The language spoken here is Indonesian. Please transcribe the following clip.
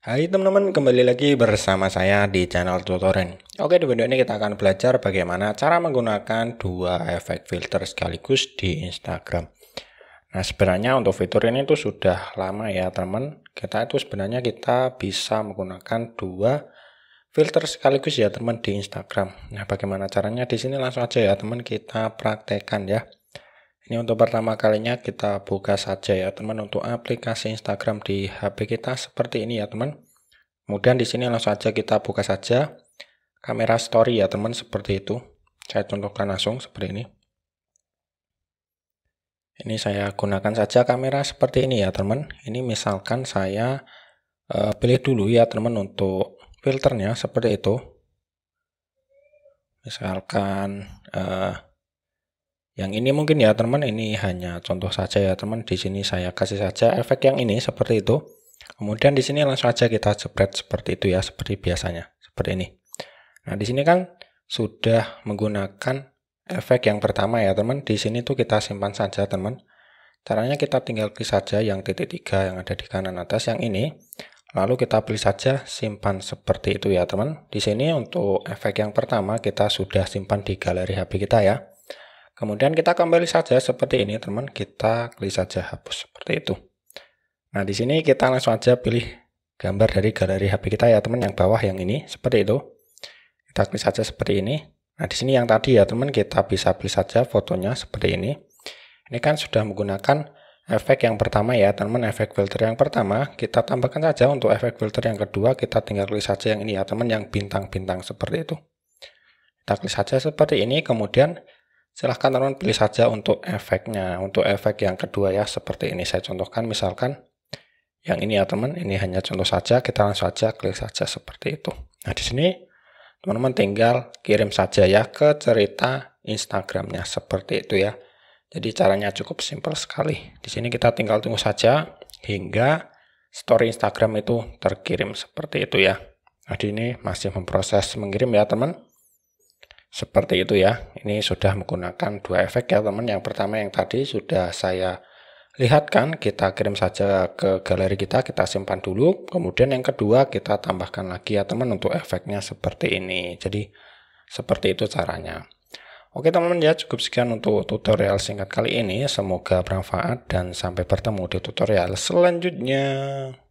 Hai teman-teman, kembali lagi bersama saya di channel Tutorin. Oke, di video ini kita akan belajar bagaimana cara menggunakan dua efek filter sekaligus di Instagram. Nah, sebenarnya untuk fitur ini itu sudah lama ya, teman. Kita itu sebenarnya kita bisa menggunakan dua filter sekaligus ya, teman, di Instagram. Nah, bagaimana caranya? Di sini langsung aja ya, teman, kita praktekkan ya. Ini untuk pertama kalinya kita buka saja ya teman untuk aplikasi Instagram di HP kita seperti ini ya teman. Kemudian di sini langsung saja kita buka saja kamera story ya teman seperti itu. Saya contohkan langsung seperti ini. Ini saya gunakan saja kamera seperti ini ya teman. Ini misalkan saya e, pilih dulu ya teman untuk filternya seperti itu. Misalkan e, yang ini mungkin ya teman, ini hanya contoh saja ya teman. Di sini saya kasih saja efek yang ini seperti itu. Kemudian di sini langsung aja kita jepret seperti itu ya, seperti biasanya, seperti ini. Nah, di sini kan sudah menggunakan efek yang pertama ya teman. Di sini tuh kita simpan saja teman. Caranya kita tinggal klik saja yang titik tiga yang ada di kanan atas yang ini. Lalu kita pilih saja simpan seperti itu ya teman. Di sini untuk efek yang pertama kita sudah simpan di galeri HP kita ya. Kemudian kita kembali saja seperti ini teman, kita klik saja hapus seperti itu. Nah di sini kita langsung aja pilih gambar dari galeri HP kita ya teman yang bawah yang ini seperti itu. Kita klik saja seperti ini. Nah di sini yang tadi ya teman kita bisa pilih saja fotonya seperti ini. Ini kan sudah menggunakan efek yang pertama ya teman efek filter yang pertama kita tambahkan saja untuk efek filter yang kedua kita tinggal klik saja yang ini ya teman yang bintang-bintang seperti itu. Kita klik saja seperti ini kemudian Silahkan teman teman pilih saja untuk efeknya. Untuk efek yang kedua ya, seperti ini saya contohkan misalkan yang ini ya teman, ini hanya contoh saja, kita langsung saja klik saja seperti itu. Nah di sini teman-teman tinggal kirim saja ya ke cerita Instagramnya seperti itu ya. Jadi caranya cukup simpel sekali. Di sini kita tinggal tunggu saja hingga story Instagram itu terkirim seperti itu ya. Nah, ini masih memproses mengirim ya teman. Seperti itu ya. Ini sudah menggunakan dua efek ya teman. Yang pertama yang tadi sudah saya lihat kan kita kirim saja ke galeri kita, kita simpan dulu. Kemudian yang kedua kita tambahkan lagi ya teman untuk efeknya seperti ini. Jadi seperti itu caranya. Oke teman-teman ya cukup sekian untuk tutorial singkat kali ini. Semoga bermanfaat dan sampai bertemu di tutorial selanjutnya.